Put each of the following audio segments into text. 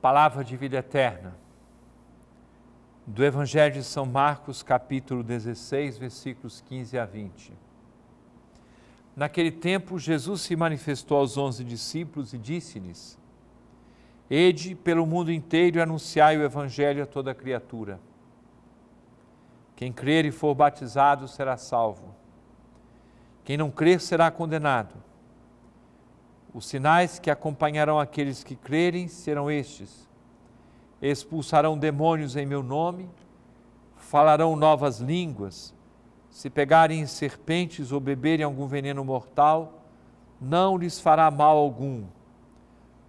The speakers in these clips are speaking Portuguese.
Palavra de vida eterna. Do Evangelho de São Marcos, capítulo 16, versículos 15 a 20. Naquele tempo, Jesus se manifestou aos onze discípulos e disse-lhes: Ede pelo mundo inteiro e anunciai o Evangelho a toda criatura. Quem crer e for batizado será salvo. Quem não crer será condenado. Os sinais que acompanharão aqueles que crerem serão estes: expulsarão demônios em meu nome, falarão novas línguas, se pegarem serpentes ou beberem algum veneno mortal, não lhes fará mal algum.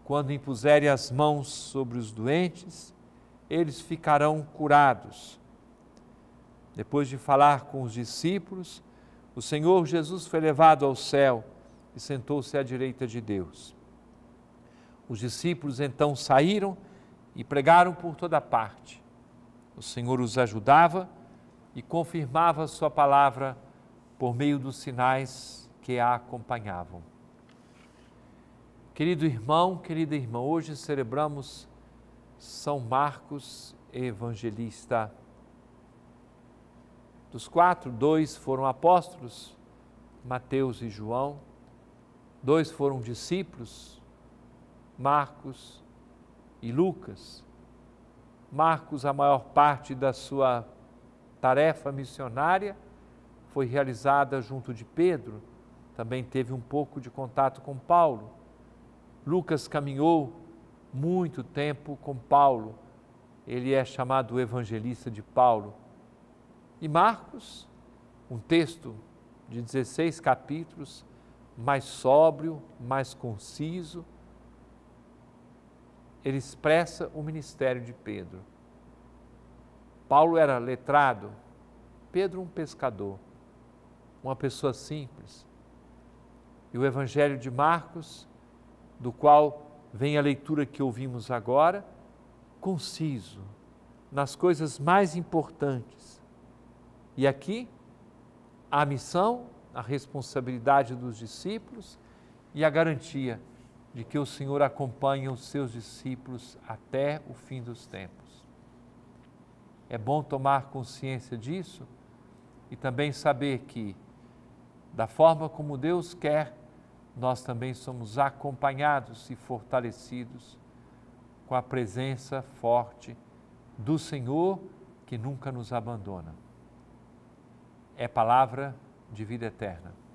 Quando impuserem as mãos sobre os doentes, eles ficarão curados. Depois de falar com os discípulos, o Senhor Jesus foi levado ao céu e sentou-se à direita de Deus. Os discípulos então saíram e pregaram por toda parte. O Senhor os ajudava e confirmava sua palavra por meio dos sinais que a acompanhavam. Querido irmão, querida irmã, hoje celebramos São Marcos Evangelista. Dos quatro, dois foram apóstolos, Mateus e João Dois foram discípulos, Marcos e Lucas. Marcos, a maior parte da sua tarefa missionária foi realizada junto de Pedro, também teve um pouco de contato com Paulo. Lucas caminhou muito tempo com Paulo, ele é chamado o evangelista de Paulo. E Marcos, um texto de 16 capítulos, mais sóbrio, mais conciso. Ele expressa o ministério de Pedro. Paulo era letrado, Pedro, um pescador, uma pessoa simples. E o Evangelho de Marcos, do qual vem a leitura que ouvimos agora, conciso, nas coisas mais importantes. E aqui, a missão a responsabilidade dos discípulos e a garantia de que o Senhor acompanha os seus discípulos até o fim dos tempos. É bom tomar consciência disso e também saber que, da forma como Deus quer, nós também somos acompanhados e fortalecidos com a presença forte do Senhor que nunca nos abandona. É palavra de vida eterna.